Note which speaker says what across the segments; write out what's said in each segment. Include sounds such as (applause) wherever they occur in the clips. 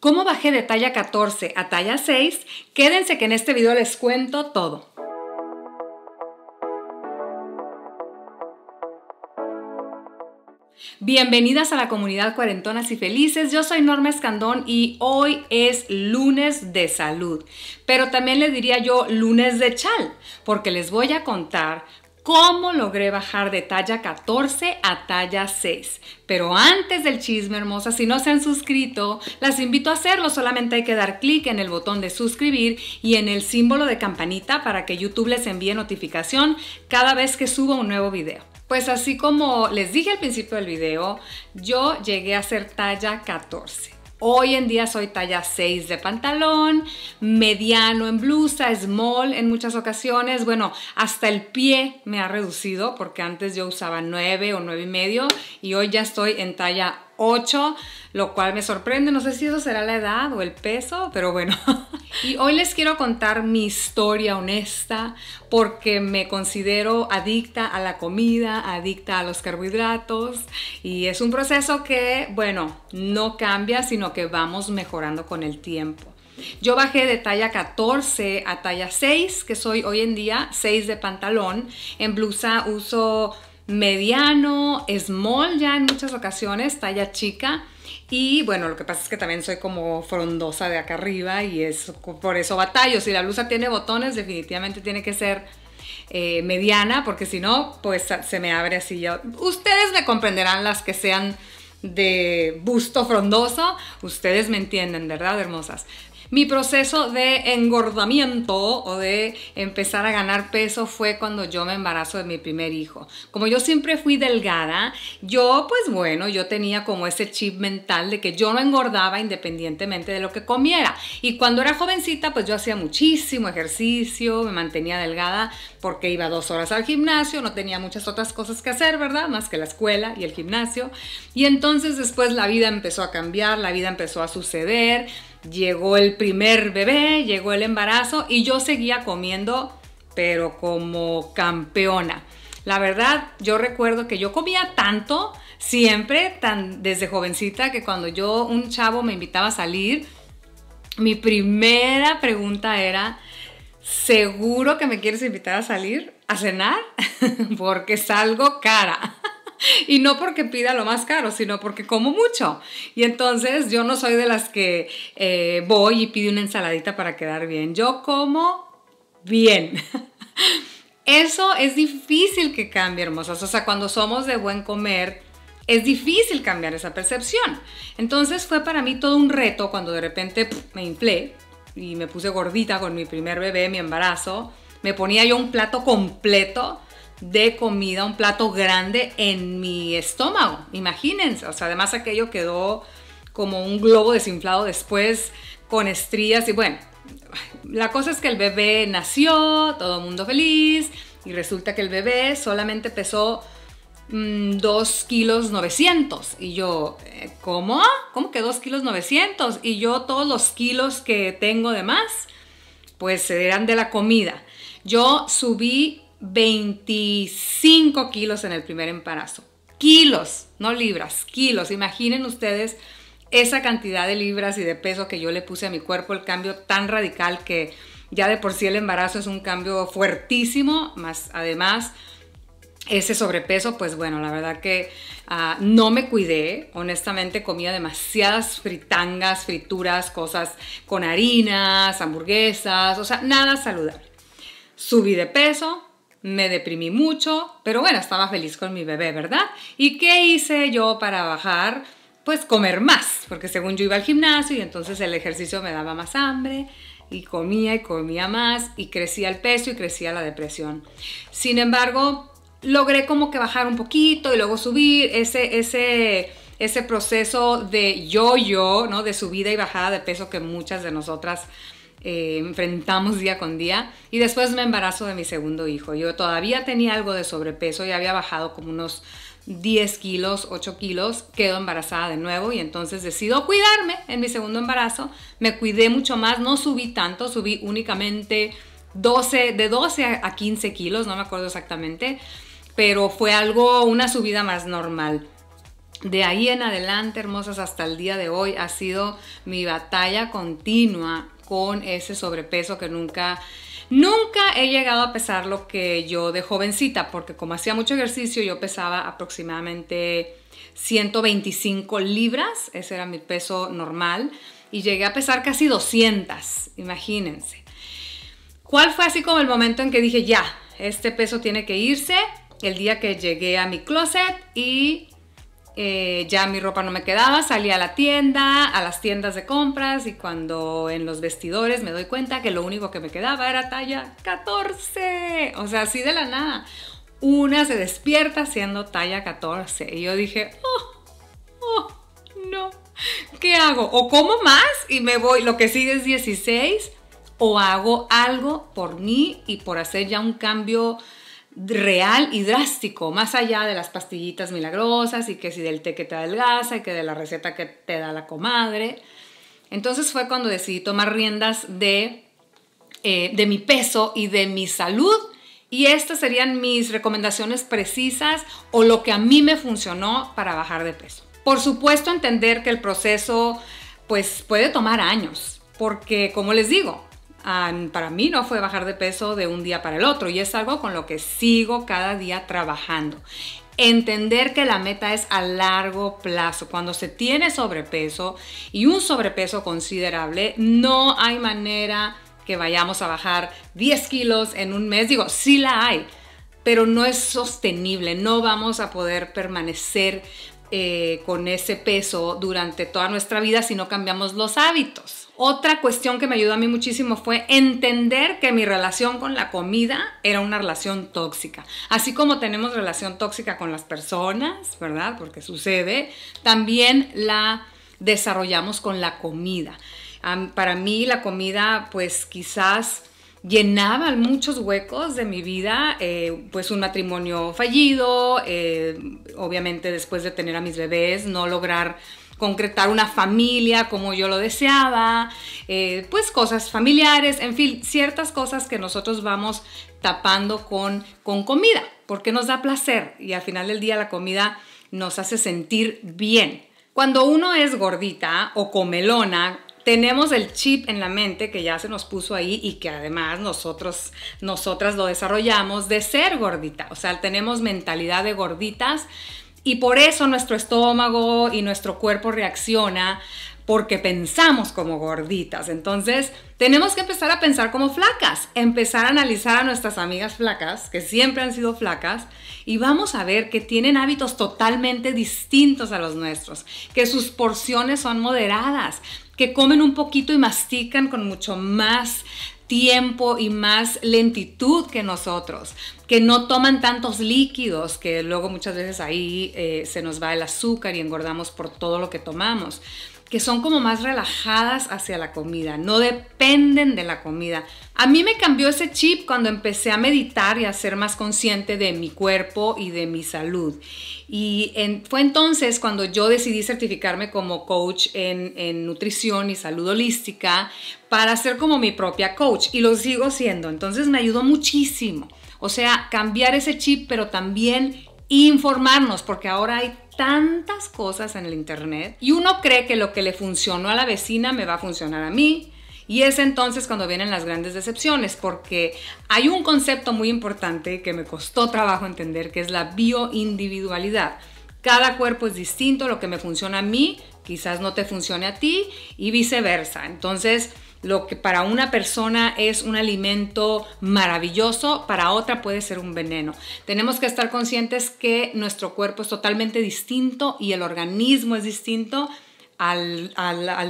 Speaker 1: ¿Cómo bajé de talla 14 a talla 6? Quédense que en este video les cuento todo. Bienvenidas a la comunidad Cuarentonas y Felices. Yo soy Norma Escandón y hoy es lunes de salud, pero también le diría yo lunes de chal, porque les voy a contar cómo logré bajar de talla 14 a talla 6. Pero antes del chisme, hermosa, si no se han suscrito, las invito a hacerlo. Solamente hay que dar clic en el botón de suscribir y en el símbolo de campanita para que YouTube les envíe notificación cada vez que suba un nuevo video. Pues así como les dije al principio del video, yo llegué a ser talla 14. Hoy en día soy talla 6 de pantalón, mediano en blusa, small en muchas ocasiones. Bueno, hasta el pie me ha reducido porque antes yo usaba 9 o 9 y medio y hoy ya estoy en talla 8, lo cual me sorprende. No sé si eso será la edad o el peso, pero bueno. (laughs) y hoy les quiero contar mi historia honesta porque me considero adicta a la comida, adicta a los carbohidratos y es un proceso que, bueno, no cambia, sino que vamos mejorando con el tiempo. Yo bajé de talla 14 a talla 6, que soy hoy en día 6 de pantalón. En blusa uso mediano, small ya en muchas ocasiones, talla chica. Y bueno, lo que pasa es que también soy como frondosa de acá arriba y es por eso batallo. Si la blusa tiene botones, definitivamente tiene que ser eh, mediana, porque si no, pues se me abre así. Yo. Ustedes me comprenderán las que sean de busto frondoso, ustedes me entienden, ¿verdad, hermosas? Mi proceso de engordamiento o de empezar a ganar peso fue cuando yo me embarazo de mi primer hijo. Como yo siempre fui delgada, yo pues bueno, yo tenía como ese chip mental de que yo no engordaba independientemente de lo que comiera. Y cuando era jovencita, pues yo hacía muchísimo ejercicio, me mantenía delgada porque iba dos horas al gimnasio, no tenía muchas otras cosas que hacer, ¿verdad? Más que la escuela y el gimnasio. Y entonces después la vida empezó a cambiar, la vida empezó a suceder llegó el primer bebé, llegó el embarazo y yo seguía comiendo, pero como campeona. La verdad, yo recuerdo que yo comía tanto, siempre, tan desde jovencita, que cuando yo, un chavo me invitaba a salir, mi primera pregunta era, ¿seguro que me quieres invitar a salir a cenar? (laughs) Porque salgo cara. (laughs) y no porque pida lo más caro, sino porque como mucho. Y entonces yo no soy de las que eh, voy y pido una ensaladita para quedar bien. Yo como bien. (laughs) Eso es difícil que cambie, hermosas. O sea, cuando somos de buen comer, es difícil cambiar esa percepción. Entonces fue para mí todo un reto cuando de repente me inflé y me puse gordita con mi primer bebé, mi embarazo. Me ponía yo un plato completo de comida, un plato grande en mi estómago. Imagínense, o sea, además aquello quedó como un globo desinflado después con estrías y bueno, la cosa es que el bebé nació, todo el mundo feliz y resulta que el bebé solamente pesó mm, dos kilos 900 y yo, eh, ¿cómo? ¿Cómo que 2 kilos 900? Y yo todos los kilos que tengo de más, pues eran de la comida. Yo subí 25 kilos en el primer embarazo. Kilos, no libras, kilos. Imaginen ustedes esa cantidad de libras y de peso que yo le puse a mi cuerpo, el cambio tan radical que ya de por sí el embarazo es un cambio fuertísimo, más además ese sobrepeso, pues bueno, la verdad que ah, no me cuidé, honestamente comía demasiadas fritangas, frituras, cosas con harinas, hamburguesas, o sea, nada saludable. Subí de peso, me deprimí mucho, pero bueno, estaba feliz con mi bebé, ¿verdad? ¿Y qué hice yo para bajar? Pues comer más, porque según yo iba al gimnasio y entonces el ejercicio me daba más hambre y comía y comía más y crecía el peso y crecía la depresión. Sin embargo, logré como que bajar un poquito y luego subir ese, ese, ese proceso de yo-yo, ¿no? De subida y bajada de peso que muchas de nosotras eh, enfrentamos día con día. Y después me embarazo de mi segundo hijo. Yo todavía tenía algo de sobrepeso y había bajado como unos 10 kilos, 8 kilos, quedo embarazada de nuevo y entonces decido cuidarme en mi segundo embarazo. Me cuidé mucho más, no subí tanto, subí únicamente 12, de 12 a 15 kilos, no me acuerdo exactamente, pero fue algo, una subida más normal. De ahí en adelante, hermosas, hasta el día de hoy ha sido mi batalla continua con ese sobrepeso que nunca... Nunca he llegado a pesar lo que yo de jovencita, porque como hacía mucho ejercicio, yo pesaba aproximadamente 125 libras, ese era mi peso normal, y llegué a pesar casi 200, imagínense. ¿Cuál fue así como el momento en que dije, ya, este peso tiene que irse? El día que llegué a mi closet y eh, ya mi ropa no me quedaba, salí a la tienda, a las tiendas de compras y cuando en los vestidores me doy cuenta que lo único que me quedaba era talla 14, o sea, así de la nada. Una se despierta siendo talla 14 y yo dije, oh, oh, no, ¿qué hago? ¿O como más y me voy? Lo que sigue es 16 o hago algo por mí y por hacer ya un cambio real y drástico, más allá de las pastillitas milagrosas y que si del té que te adelgaza y que de la receta que te da la comadre. Entonces fue cuando decidí tomar riendas de, eh, de mi peso y de mi salud y estas serían mis recomendaciones precisas o lo que a mí me funcionó para bajar de peso. Por supuesto entender que el proceso pues puede tomar años, porque como les digo, para mí no fue bajar de peso de un día para el otro y es algo con lo que sigo cada día trabajando. Entender que la meta es a largo plazo. Cuando se tiene sobrepeso y un sobrepeso considerable, no hay manera que vayamos a bajar 10 kilos en un mes. Digo, sí la hay, pero no es sostenible, no vamos a poder permanecer eh, con ese peso durante toda nuestra vida si no cambiamos los hábitos. Otra cuestión que me ayudó a mí muchísimo fue entender que mi relación con la comida era una relación tóxica. Así como tenemos relación tóxica con las personas, ¿verdad? Porque sucede, también la desarrollamos con la comida. para mí la comida, pues quizás llenaban muchos huecos de mi vida, eh, pues un matrimonio fallido, eh, obviamente después de tener a mis bebés, no lograr concretar una familia como yo lo deseaba, eh, pues cosas familiares, en fin, ciertas cosas que nosotros vamos tapando con, con comida, porque nos da placer y al final del día la comida nos hace sentir bien. Cuando uno es gordita o comelona, tenemos el chip en la mente que ya se nos puso ahí y que además nosotros, nosotras lo desarrollamos de ser gordita. O sea, tenemos mentalidad de gorditas y por eso nuestro estómago y nuestro cuerpo reacciona porque pensamos como gorditas. Entonces, tenemos que empezar a pensar como flacas, empezar a analizar a nuestras amigas flacas, que siempre han sido flacas, y vamos a ver que tienen hábitos totalmente distintos a los nuestros, que sus porciones son moderadas, que comen un poquito y mastican con mucho más tiempo y más lentitud que nosotros, que no toman tantos líquidos, que luego muchas veces ahí eh, se nos va el azúcar y engordamos por todo lo que tomamos que son como más relajadas hacia la comida, no dependen de la comida. A mí me cambió ese chip cuando empecé a meditar y a ser más consciente de mi cuerpo y de mi salud. Y fue entonces cuando yo decidí certificarme como coach en, en nutrición y salud holística para ser como mi propia coach y lo sigo siendo. Entonces me ayudó muchísimo. O sea, cambiar ese chip, pero también informarnos, porque ahora hay tantas cosas en el Internet y uno cree que lo que le funcionó a la vecina me va a funcionar a mí. Y es entonces cuando vienen las grandes decepciones, porque hay un concepto muy importante que me costó trabajo entender, que es la bioindividualidad. Cada cuerpo es distinto, lo que me funciona a mí quizás no te funcione a ti y viceversa. Entonces, lo que para una persona es un alimento maravilloso, para otra puede ser un veneno. Tenemos que estar conscientes que nuestro cuerpo es totalmente distinto y el organismo es distinto. Al,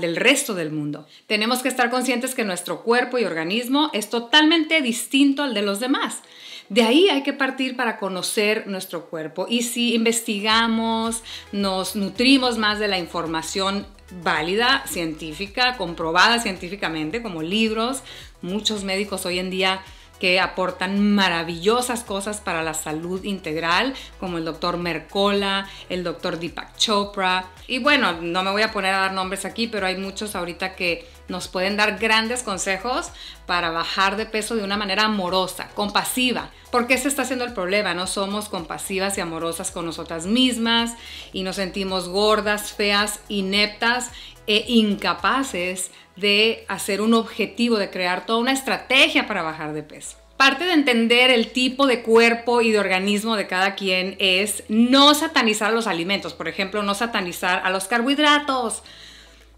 Speaker 1: del resto del mundo. Tenemos que estar conscientes que nuestro cuerpo y organismo es totalmente distinto al de los demás. De ahí hay que partir para conocer nuestro cuerpo y si investigamos, nos nutrimos más de la información válida, científica, comprobada científicamente, como libros, muchos médicos hoy en día que aportan maravillosas cosas para la salud integral, como el doctor Mercola, el doctor Deepak Chopra. Y bueno, no me voy a poner a dar nombres aquí, pero hay muchos ahorita que nos pueden dar grandes consejos para bajar de peso de una manera amorosa, compasiva, porque ese está siendo el problema, no somos compasivas y amorosas con nosotras mismas y nos sentimos gordas, feas, ineptas e incapaces de hacer un objetivo, de crear toda una estrategia para bajar de peso. Parte de entender el tipo de cuerpo y de organismo de cada quien es no satanizar los alimentos, por ejemplo, no satanizar a los carbohidratos,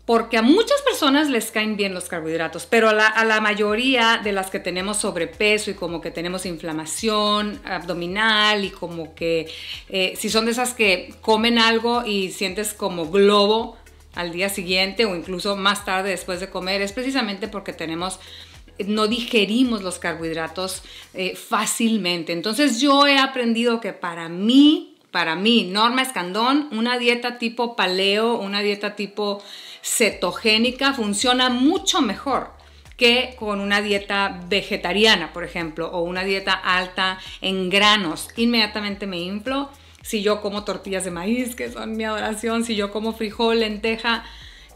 Speaker 1: porque a muchas personas les caen bien los carbohidratos, pero a la, mayoría de las que tenemos sobrepeso y como que tenemos inflamación abdominal y como que eh, si son de esas que comen algo y sientes como globo al día siguiente o incluso más tarde después de comer, es precisamente porque tenemos no digerimos los carbohidratos eh, fácilmente. Entonces yo he aprendido que para mí para mí, Norma Escandón, una dieta tipo paleo, una dieta tipo cetogénica funciona mucho mejor que con una dieta vegetariana, por ejemplo, o una dieta alta en granos. Inmediatamente me inflo. Si yo como tortillas de maíz, que son mi adoración, si yo como frijol, lenteja,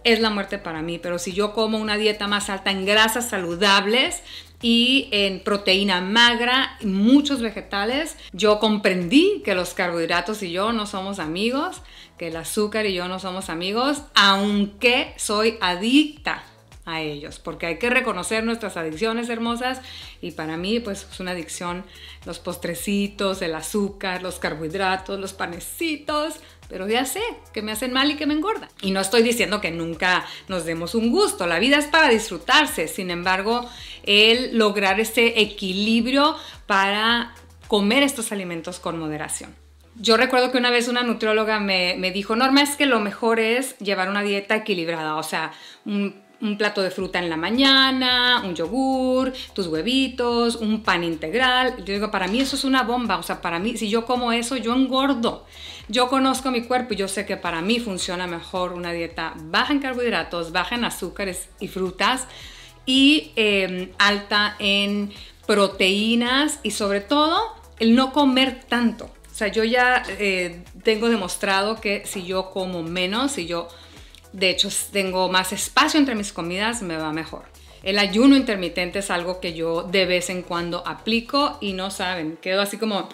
Speaker 1: es la muerte para mí, pero si yo como una dieta más alta en grasas saludables y en proteína magra y muchos vegetales, yo comprendí que los carbohidratos y yo no somos amigos, que el azúcar y yo no somos amigos, aunque soy adicta a ellos, porque hay que reconocer nuestras adicciones hermosas y para mí pues es una adicción los postrecitos, el azúcar, los carbohidratos, los panecitos, pero ya sé que me hacen mal y que me engorda. Y no estoy diciendo que nunca nos demos un gusto, la vida es para disfrutarse, sin embargo, el lograr ese equilibrio para comer estos alimentos con moderación. Yo recuerdo que una vez una nutrióloga me, me, dijo, Norma, es que lo mejor es llevar una dieta equilibrada, o sea, un un plato de fruta en la mañana, un yogur, tus huevitos, un pan integral. Yo digo, para mí eso es una bomba, o sea, para mí, si yo como eso, yo engordo. Yo conozco mi cuerpo y yo sé que para mí funciona mejor una dieta baja en carbohidratos, baja en azúcares y frutas y em, alta en proteínas y sobre todo el no comer tanto. O sea, yo ya eh, tengo demostrado que si yo como menos, si yo de hecho, tengo más espacio entre mis comidas, me va mejor. El ayuno intermitente es algo que yo de vez en cuando aplico y no saben, quedo así como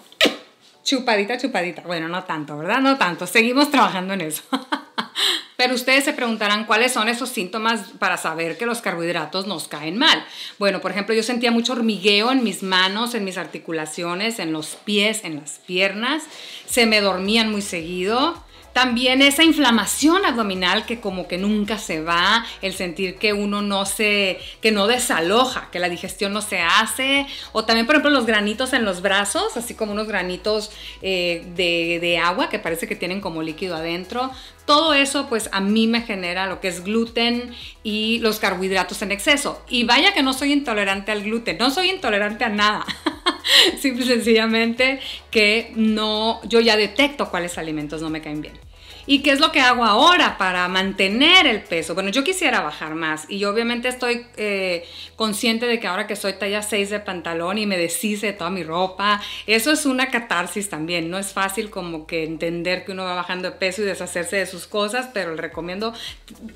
Speaker 1: chupadita, chupadita. Bueno, no tanto, ¿verdad? No tanto. Seguimos trabajando en eso. (laughs) Pero ustedes se preguntarán cuáles son esos síntomas para saber que los carbohidratos nos caen mal. Bueno, por ejemplo, yo sentía mucho hormigueo en mis manos, en mis articulaciones, en los pies, en las piernas. Se me dormían muy seguido. También esa inflamación abdominal que como que nunca se va, el sentir que uno no se, que no desaloja, que la digestión no se hace, o también por ejemplo los granitos en los brazos, así como unos granitos eh, de, de agua que parece que tienen como líquido adentro, todo eso pues a mí me genera lo que es gluten y los carbohidratos en exceso. Y vaya que no soy intolerante al gluten, no soy intolerante a nada. (laughs) Simple y sencillamente que no, yo ya detecto cuáles alimentos no me caen bien. ¿Y qué es lo que hago ahora para mantener el peso? Bueno, yo quisiera bajar más y obviamente estoy eh, consciente de que ahora que soy talla 6 de pantalón y me deshice de toda mi ropa, eso es una catarsis también. No es fácil como que entender que uno va bajando de peso y deshacerse de sus cosas, pero le recomiendo,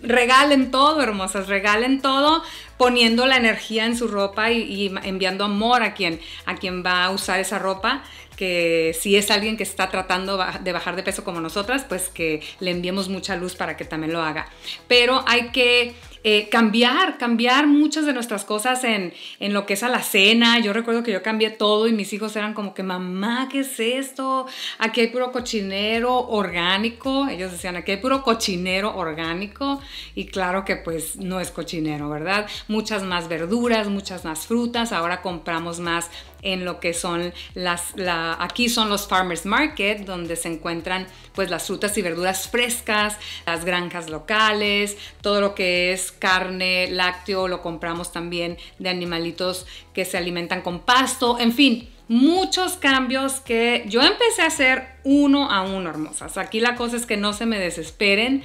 Speaker 1: regalen todo, hermosas, regalen todo poniendo la energía en su ropa y, y enviando amor a quien, a quien va a usar esa ropa que si es alguien que está tratando de bajar de peso como nosotras, pues que le enviemos mucha luz para que también lo haga. Pero hay que eh, cambiar, cambiar muchas de nuestras cosas en, lo que es a la cena. Yo recuerdo que yo cambié todo y mis hijos eran como que, mamá, ¿qué es esto? Aquí hay puro cochinero orgánico. Ellos decían, aquí hay puro cochinero orgánico. Y claro que pues no es cochinero, ¿verdad? Muchas más verduras, muchas más frutas. Ahora compramos más en lo que son las, aquí son los farmers market, donde se encuentran pues las frutas y verduras frescas, las granjas locales, todo lo que es carne, lácteo, lo compramos también de animalitos que se alimentan con pasto, en fin, muchos cambios que yo empecé a hacer uno a uno, hermosas. Aquí la cosa es que no se me desesperen.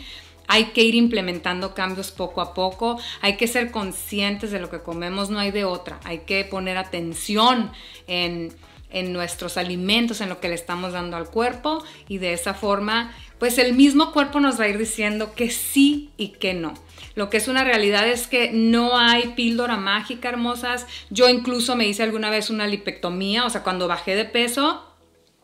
Speaker 1: Hay que ir implementando cambios poco a poco, hay que ser conscientes de lo que comemos, no hay de otra, hay que poner atención en, en nuestros alimentos, en lo que le estamos dando al cuerpo y de esa forma pues el mismo cuerpo nos va a ir diciendo que sí y que no. Lo que es una realidad es que no hay píldora mágica, hermosas. Yo incluso me hice alguna vez una lipectomía, o sea, cuando bajé de peso,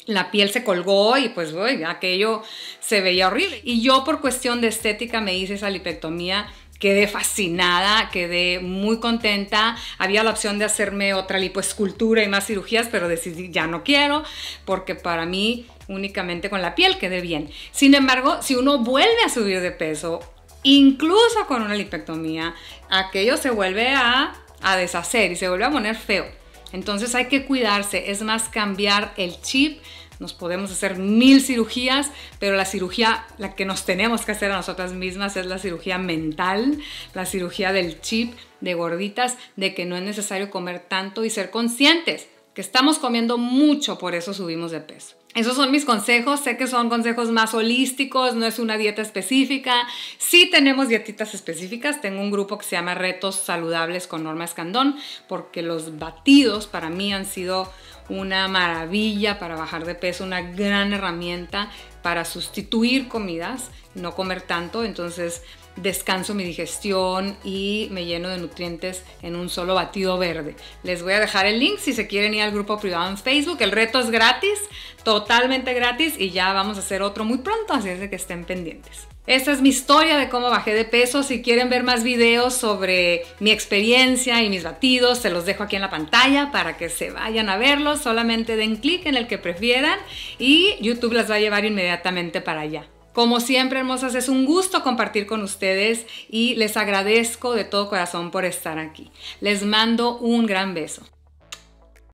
Speaker 1: la piel se colgó y pues aquello se veía horrible. Y yo por cuestión de estética me hice esa lipectomía quedé fascinada, quedé muy contenta. Había la opción de hacerme otra lipoescultura y más cirugías, pero decidí ya no quiero porque para mí únicamente con la piel quedé bien. Sin embargo, si uno vuelve a subir de peso, incluso con una lipectomía, aquello se vuelve a, a deshacer y se vuelve a poner feo. Entonces hay que cuidarse, es más cambiar el chip nos podemos hacer mil cirugías, pero la cirugía, la que nos tenemos que hacer a nosotras mismas es la cirugía mental, la cirugía del chip, de gorditas, de que no es necesario comer tanto y ser conscientes que estamos comiendo mucho, por eso subimos de peso. Esos son mis consejos, sé que son consejos más holísticos, no es una dieta específica. Sí tenemos dietitas específicas, tengo un grupo que se llama Retos Saludables con Norma Escandón, porque los batidos para mí han sido una maravilla para bajar de peso, una gran herramienta para sustituir comidas, no comer tanto, entonces descanso mi digestión y me lleno de nutrientes en un solo batido verde. Les voy a dejar el link si se quieren ir al grupo privado en Facebook. El reto es gratis, totalmente gratis y ya vamos a hacer otro muy pronto, así es de que estén pendientes. Esta es mi historia de cómo bajé de peso. Si quieren ver más videos sobre mi experiencia y mis batidos, se los dejo aquí en la pantalla para que se vayan a verlos. Solamente den clic en el que prefieran y YouTube las va a llevar inmediatamente para allá. Como siempre, hermosas, es un gusto compartir con ustedes y les agradezco de todo corazón por estar aquí. Les mando un gran beso.